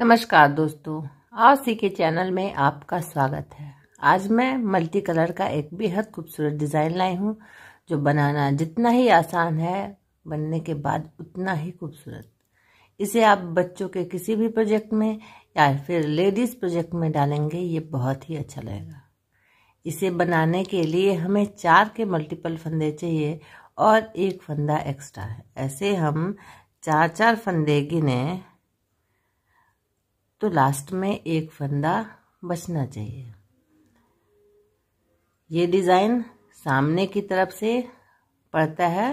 नमस्कार दोस्तों सी के चैनल में आपका स्वागत है आज मैं मल्टी कलर का एक बेहद खूबसूरत डिज़ाइन लाई हूँ जो बनाना जितना ही आसान है बनने के बाद उतना ही खूबसूरत इसे आप बच्चों के किसी भी प्रोजेक्ट में या फिर लेडीज़ प्रोजेक्ट में डालेंगे ये बहुत ही अच्छा लगेगा इसे बनाने के लिए हमें चार के मल्टीपल फंदे चाहिए और एक फंदा एक्स्ट्रा है ऐसे हम चार चार फंदे गिने तो लास्ट में एक फंदा बचना चाहिए ये डिज़ाइन सामने की तरफ से पड़ता है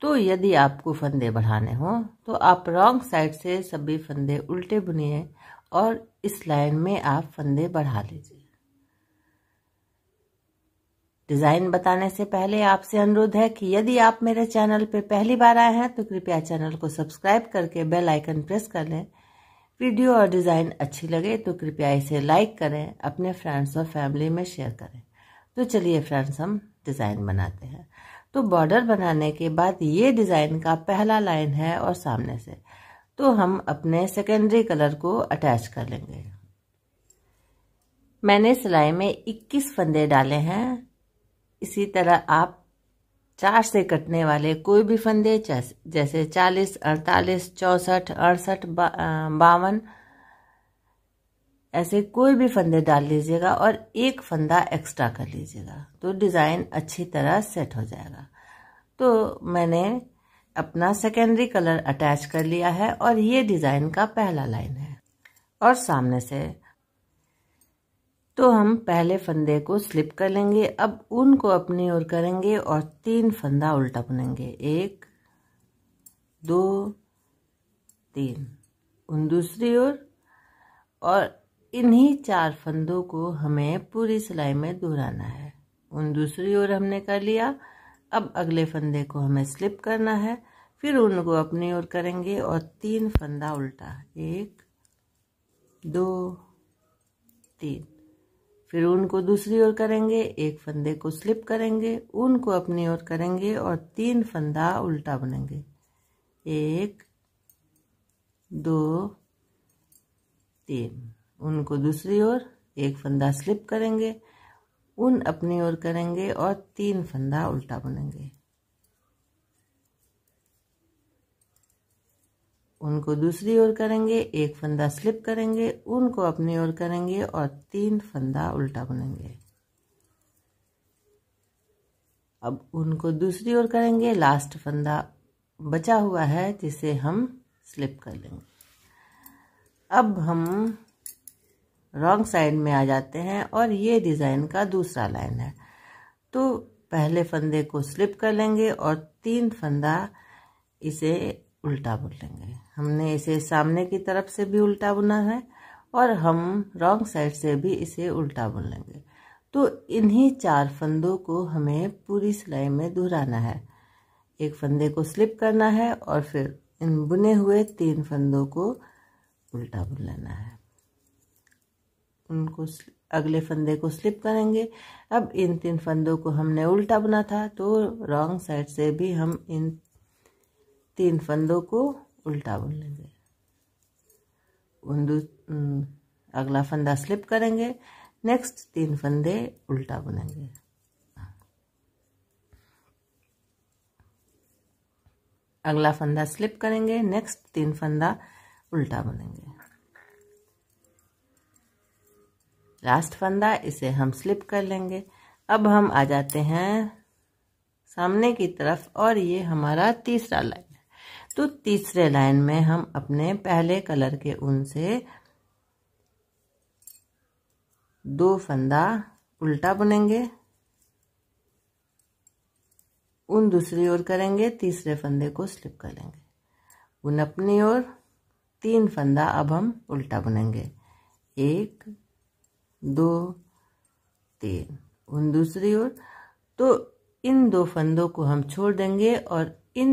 तो यदि आपको फंदे बढ़ाने हो तो आप रॉन्ग साइड से सभी फंदे उल्टे बुनिए और इस लाइन में आप फंदे बढ़ा लीजिए डिज़ाइन बताने से पहले आपसे अनुरोध है कि यदि आप मेरे चैनल पर पहली बार आए हैं तो कृपया चैनल को सब्सक्राइब करके बेल आइकन प्रेस कर लें वीडियो और डिज़ाइन अच्छी लगे तो कृपया इसे लाइक करें अपने फ्रेंड्स और फैमिली में शेयर करें तो चलिए फ्रेंड्स हम डिज़ाइन बनाते हैं तो बॉर्डर बनाने के बाद ये डिज़ाइन का पहला लाइन है और सामने से तो हम अपने सेकेंडरी कलर को अटैच कर लेंगे मैंने सिलाई में 21 फंदे डाले हैं इसी तरह आप चार से कटने वाले कोई भी फंदे जैसे चालीस अड़तालीस चौसठ अड़सठ बावन ऐसे कोई भी फंदे डाल लीजिएगा और एक फंदा एक्स्ट्रा कर लीजिएगा तो डिज़ाइन अच्छी तरह सेट हो जाएगा तो मैंने अपना सेकेंडरी कलर अटैच कर लिया है और ये डिज़ाइन का पहला लाइन है और सामने से तो हम पहले फंदे को स्लिप कर लेंगे अब ऊन को अपनी ओर करेंगे और तीन फंदा उल्टा बुनेंगे एक दो तीन उन दूसरी ओर और, और इन्हीं चार फंदों को हमें पूरी सिलाई में दोहराना है उन दूसरी ओर हमने कर लिया अब अगले फंदे को हमें स्लिप करना है फिर ऊन को अपनी ओर करेंगे और तीन फंदा उल्टा एक दो तीन फिर ऊन को दूसरी ओर करेंगे एक फंदे को स्लिप करेंगे ऊन को अपनी ओर करेंगे और तीन फंदा उल्टा बनेंगे एक दो तीन ऊन को दूसरी ओर एक फंदा स्लिप करेंगे ऊन अपनी ओर करेंगे और तीन फंदा उल्टा बनेंगे उनको दूसरी ओर करेंगे एक फंदा स्लिप करेंगे उनको अपनी ओर करेंगे और तीन फंदा उल्टा बुनेंगे अब उनको दूसरी ओर करेंगे लास्ट फंदा बचा हुआ है जिसे हम स्लिप कर लेंगे अब हम रॉन्ग साइड में आ जाते हैं और ये डिज़ाइन का दूसरा लाइन है तो पहले फंदे को स्लिप कर लेंगे और तीन फंदा इसे उल्टा बुनेंगे हमने इसे सामने की तरफ से भी उल्टा बुना है और हम रॉन्ग साइड से भी इसे उल्टा बुन लेंगे तो इन्हीं चार फंदों को हमें पूरी सिलाई में दोहराना है एक फंदे को स्लिप करना है और फिर इन बुने हुए तीन फंदों को उल्टा बुन लेना है उनको अगले फंदे को स्लिप करेंगे अब इन तीन फंदों को हमने उल्टा बुना था तो रॉन्ग साइड से भी हम इन तीन फंदों को उल्टा बुन लेंगे अगला फंदा स्लिप करेंगे नेक्स्ट तीन फंदे उल्टा बुनेंगे अगला फंदा स्लिप करेंगे नेक्स्ट तीन फंदा उल्टा बुनेंगे लास्ट फंदा इसे हम स्लिप कर लेंगे अब हम आ जाते हैं सामने की तरफ और ये हमारा तीसरा लाइन तो तीसरे लाइन में हम अपने पहले कलर के ऊन से दो फंदा उल्टा बुनेंगे उन दूसरी ओर करेंगे तीसरे फंदे को स्लिप कर लेंगे उन अपनी ओर तीन फंदा अब हम उल्टा बुनेंगे एक दो तीन उन दूसरी ओर तो इन दो फंदों को हम छोड़ देंगे और इन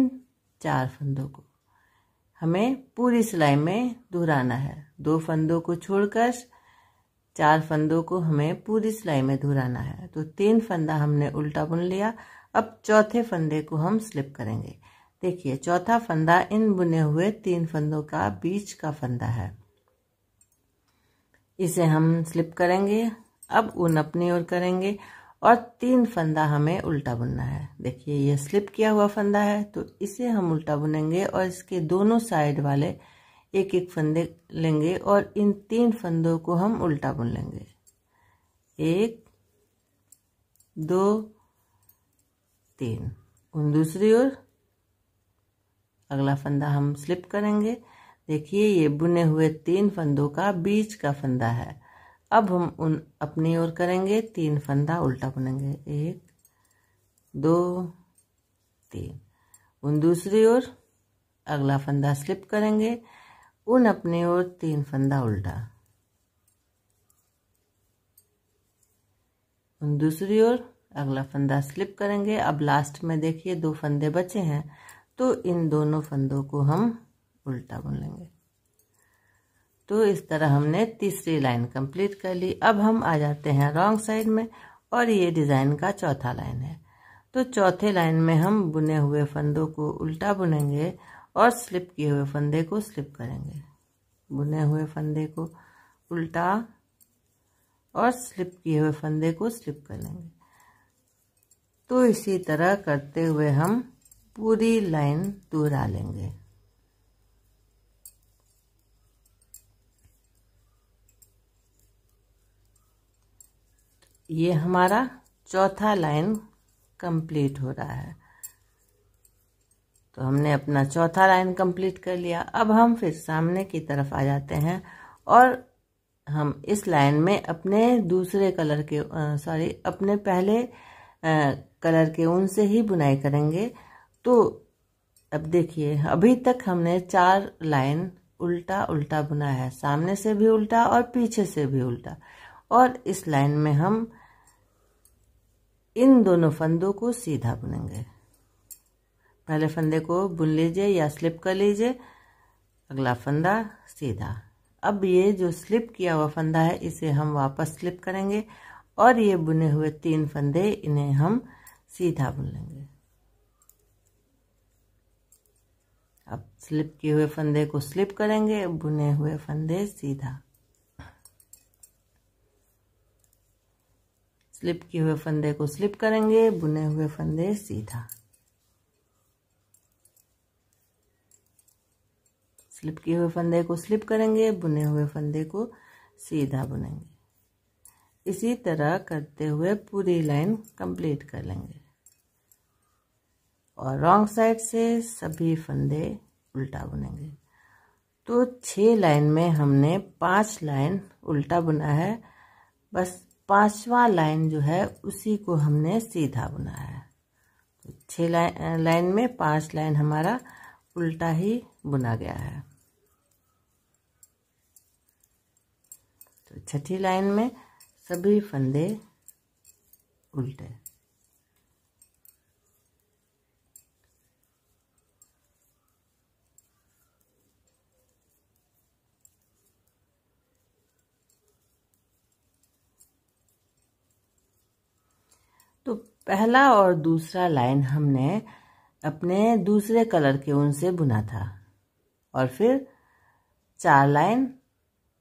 चार फंदों को हमें पूरी सिलाई में दोहराना है दो फंदों को छोड़कर चार फंदों को हमें पूरी सिलाई में दोहराना है तो तीन फंदा हमने उल्टा बुन लिया अब चौथे फंदे को हम स्लिप करेंगे देखिए चौथा फंदा इन बुने हुए तीन फंदों का बीच का फंदा है इसे हम स्लिप करेंगे अब उन अपनी ओर करेंगे और तीन फंदा हमें उल्टा बुनना है देखिए ये स्लिप किया हुआ फंदा है तो इसे हम उल्टा बुनेंगे और इसके दोनों साइड वाले एक एक फंदे लेंगे और इन तीन फंदों को हम उल्टा बुन लेंगे एक दो तीन उन दूसरी ओर अगला फंदा हम स्लिप करेंगे देखिए ये बुने हुए तीन फंदों का बीच का फंदा है अब हम उन अपनी ओर करेंगे तीन फंदा उल्टा बुनेंगे एक दो तीन उन दूसरी ओर अगला फंदा स्लिप करेंगे उन अपनी ओर तीन फंदा उल्टा उन दूसरी ओर अगला फंदा स्लिप करेंगे अब लास्ट में देखिए दो फंदे बचे हैं तो इन दोनों फंदों को हम उल्टा बुन लेंगे तो इस तरह हमने तीसरी लाइन कंप्लीट कर ली अब हम आ जाते हैं रॉन्ग साइड में और ये डिज़ाइन का चौथा लाइन है तो चौथे लाइन में हम बुने हुए फंदों को उल्टा बुनेंगे और स्लिप किए हुए फंदे को स्लिप करेंगे बुने हुए फंदे को उल्टा और स्लिप किए हुए फंदे को स्लिप कर लेंगे तो इसी तरह करते हुए हम पूरी लाइन दोहरा लेंगे ये हमारा चौथा लाइन कंप्लीट हो रहा है तो हमने अपना चौथा लाइन कंप्लीट कर लिया अब हम फिर सामने की तरफ आ जाते हैं और हम इस लाइन में अपने दूसरे कलर के सॉरी अपने पहले आ, कलर के ऊन से ही बुनाई करेंगे तो अब देखिए अभी तक हमने चार लाइन उल्टा उल्टा बुना है सामने से भी उल्टा और पीछे से भी उल्टा और इस लाइन में हम इन दोनों फंदों को सीधा बुनेंगे पहले फंदे को बुन लीजिए या स्लिप कर लीजिए अगला फंदा सीधा अब ये जो स्लिप किया हुआ फंदा है इसे हम वापस स्लिप करेंगे और ये बुने हुए तीन फंदे इन्हें हम सीधा बुन लेंगे अब स्लिप किए हुए फंदे को स्लिप करेंगे बुने हुए फंदे सीधा स्लिप किए हुए फंदे को स्लिप करेंगे बुने हुए फंदे सीधा स्लिप किए हुए फंदे को स्लिप करेंगे बुने हुए फंदे को सीधा बुनेंगे इसी तरह करते हुए पूरी लाइन कंप्लीट कर लेंगे और रॉन्ग साइड से सभी फंदे उल्टा बुनेंगे तो छः लाइन में हमने पांच लाइन उल्टा बुना है बस पांचवा लाइन जो है उसी को हमने सीधा बुना है तो छह लाइन लाइन में पांच लाइन हमारा उल्टा ही बुना गया है तो छठी लाइन में सभी फंदे उल्टे पहला और दूसरा लाइन हमने अपने दूसरे कलर के ऊन से बुना था और फिर चार लाइन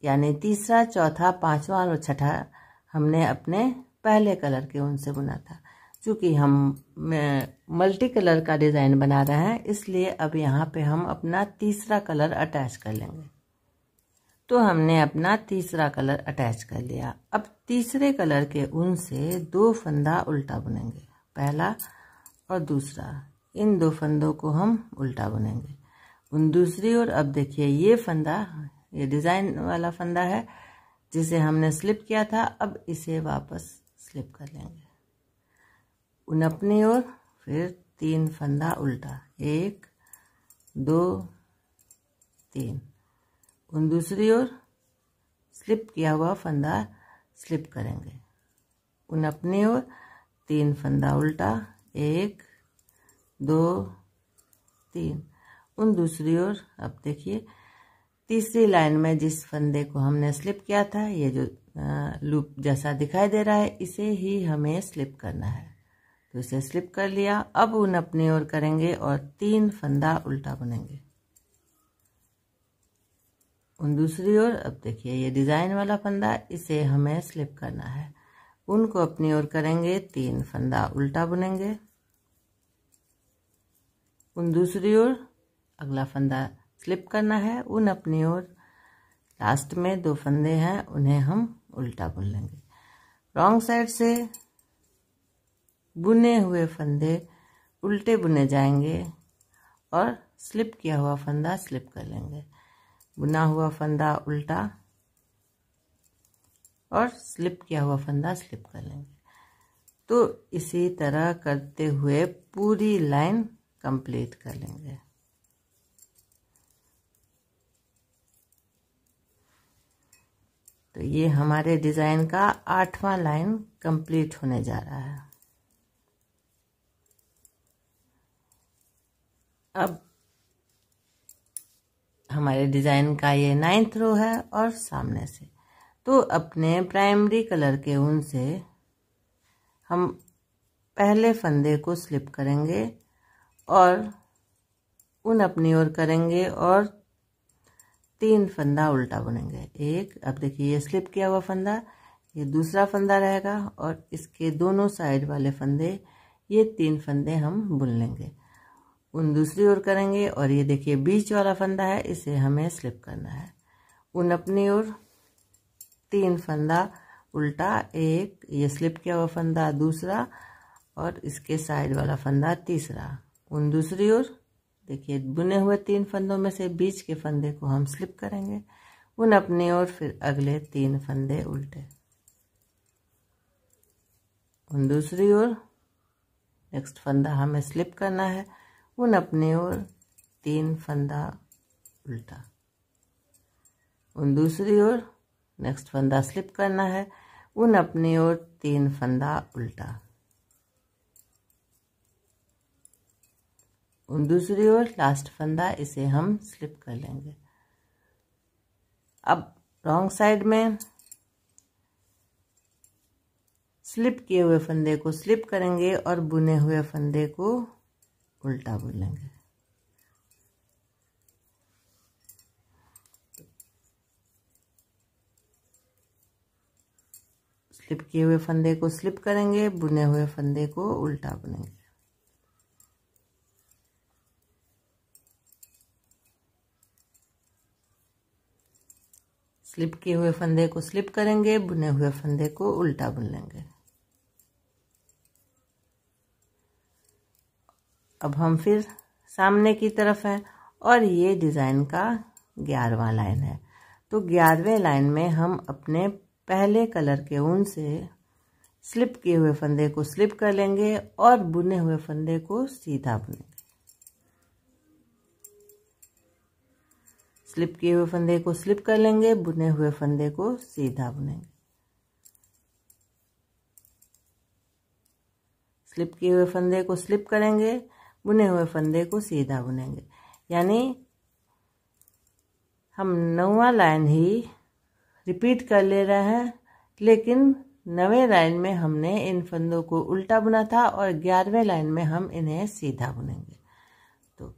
यानी तीसरा चौथा पांचवा और छठा हमने अपने पहले कलर के ऊन से बुना था चूँकि हम मल्टी कलर का डिज़ाइन बना रहे हैं इसलिए अब यहाँ पे हम अपना तीसरा कलर अटैच कर लेंगे तो हमने अपना तीसरा कलर अटैच कर लिया अब तीसरे कलर के ऊन से दो फंदा उल्टा बुनेंगे पहला और दूसरा इन दो फंदों को हम उल्टा बुनेंगे उन दूसरी ओर अब देखिए ये फंदा ये डिज़ाइन वाला फंदा है जिसे हमने स्लिप किया था अब इसे वापस स्लिप कर लेंगे उन अपनी ओर फिर तीन फंदा उल्टा एक दो तीन उन दूसरी ओर स्लिप किया हुआ फंदा स्लिप करेंगे उन अपनी ओर तीन फंदा उल्टा एक दो तीन उन दूसरी ओर अब देखिए तीसरी लाइन में जिस फंदे को हमने स्लिप किया था ये जो लूप जैसा दिखाई दे रहा है इसे ही हमें स्लिप करना है तो इसे स्लिप कर लिया अब उन अपनी ओर करेंगे और तीन फंदा उल्टा बनेंगे उन दूसरी ओर अब देखिए ये डिज़ाइन वाला फंदा इसे हमें स्लिप करना है उनको अपनी ओर करेंगे तीन फंदा उल्टा बुनेंगे उन दूसरी ओर अगला फंदा स्लिप करना है उन अपनी ओर लास्ट में दो फंदे हैं उन्हें हम उल्टा बुन लेंगे रॉन्ग साइड से बुने हुए फंदे उल्टे बुने जाएंगे और स्लिप किया हुआ फंदा स्लिप कर लेंगे बुना हुआ फंदा उल्टा और स्लिप किया हुआ फंदा स्लिप कर लेंगे तो इसी तरह करते हुए पूरी लाइन कंप्लीट कर लेंगे तो ये हमारे डिज़ाइन का आठवां लाइन कंप्लीट होने जा रहा है अब हमारे डिज़ाइन का ये नाइन्थ रो है और सामने से तो अपने प्राइमरी कलर के ऊन से हम पहले फंदे को स्लिप करेंगे और ऊन अपनी ओर करेंगे और तीन फंदा उल्टा बुनेंगे एक अब देखिए ये स्लिप किया हुआ फंदा ये दूसरा फंदा रहेगा और इसके दोनों साइड वाले फंदे ये तीन फंदे हम बुन लेंगे उन दूसरी ओर करेंगे और ये देखिए बीच वाला फंदा है इसे हमें स्लिप करना है उन अपनी ओर तीन फंदा उल्टा एक ये स्लिप किया हुआ फंदा दूसरा और इसके साइड वाला फंदा तीसरा उन दूसरी ओर देखिए बुने हुए तीन फंदों में से बीच के फंदे को हम स्लिप करेंगे उन अपनी ओर फिर अगले तीन फंदे उल्टे उन दूसरी ओर नेक्स्ट फंदा हमें स्लिप करना है उन अपने और तीन फंदा उल्टा उन दूसरी ओर नेक्स्ट फंदा स्लिप करना है उन अपनी ओर तीन फंदा उल्टा उन दूसरी ओर लास्ट फंदा इसे हम स्लिप कर लेंगे अब रॉन्ग साइड में स्लिप किए हुए फंदे को स्लिप करेंगे और बुने हुए फंदे को उल्टा बोलेंगे स्लिप किए हुए फंदे को स्लिप करेंगे बुने हुए फंदे को उल्टा बुनेंगे स्लिप किए हुए फंदे को स्लिप करेंगे बुने हुए फंदे को उल्टा बुन लेंगे अब हम फिर सामने की तरफ है और ये डिज़ाइन का ग्यारहवा लाइन है तो ग्यारहवें लाइन में हम अपने पहले कलर के ऊन से स्लिप किए हुए फंदे को स्लिप कर लेंगे और बुने हुए फंदे को सीधा बुनेंगे स्लिप किए हुए फंदे को स्लिप कर लेंगे बुने हुए फंदे को सीधा बुनेंगे स्लिप किए हुए फंदे को स्लिप करेंगे बुने हुए फंदे को सीधा बुनेंगे यानी हम नौवा लाइन ही रिपीट कर ले रहे हैं लेकिन नवे लाइन में हमने इन फंदों को उल्टा बुना था और ग्यारहवें लाइन में हम इन्हें सीधा बुनेंगे तो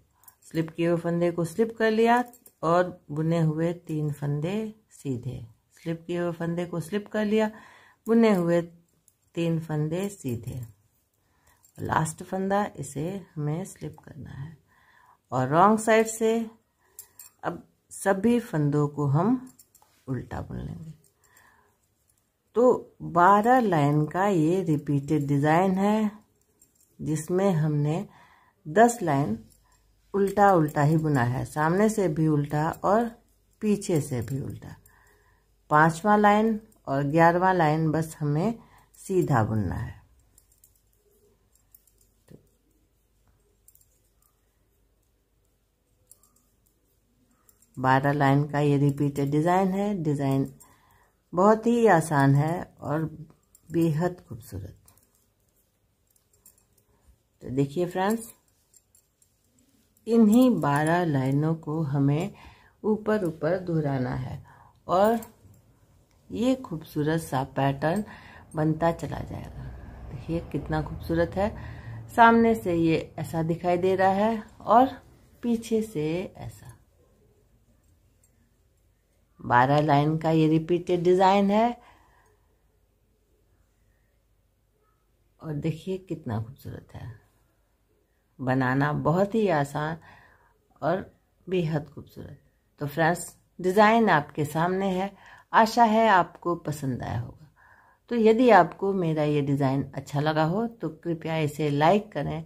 स्लिप किए हुए फंदे को स्लिप कर लिया और बुने हुए तीन फंदे सीधे स्लिप किए हुए फंदे को स्लिप कर लिया बुने हुए तीन फंदे सीधे लास्ट फंदा इसे हमें स्लिप करना है और रॉन्ग साइड से अब सभी फंदों को हम उल्टा बुन लेंगे तो 12 लाइन का ये रिपीटेड डिज़ाइन है जिसमें हमने 10 लाइन उल्टा उल्टा ही बुना है सामने से भी उल्टा और पीछे से भी उल्टा पांचवा लाइन और ग्यारहवा लाइन बस हमें सीधा बुनना है बारह लाइन का ये रिपीटेड डिज़ाइन है डिज़ाइन बहुत ही आसान है और बेहद खूबसूरत तो देखिए फ्रेंड्स इन्हीं बारह लाइनों को हमें ऊपर ऊपर दोहराना है और ये खूबसूरत सा पैटर्न बनता चला जाएगा देखिए कितना खूबसूरत है सामने से ये ऐसा दिखाई दे रहा है और पीछे से ऐसा बारह लाइन का ये रिपीटेड डिज़ाइन है और देखिए कितना खूबसूरत है बनाना बहुत ही आसान और बेहद खूबसूरत तो फ्रेंड्स डिज़ाइन आपके सामने है आशा है आपको पसंद आया होगा तो यदि आपको मेरा ये डिज़ाइन अच्छा लगा हो तो कृपया इसे लाइक करें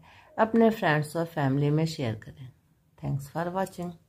अपने फ्रेंड्स और फैमिली में शेयर करें थैंक्स फॉर वॉचिंग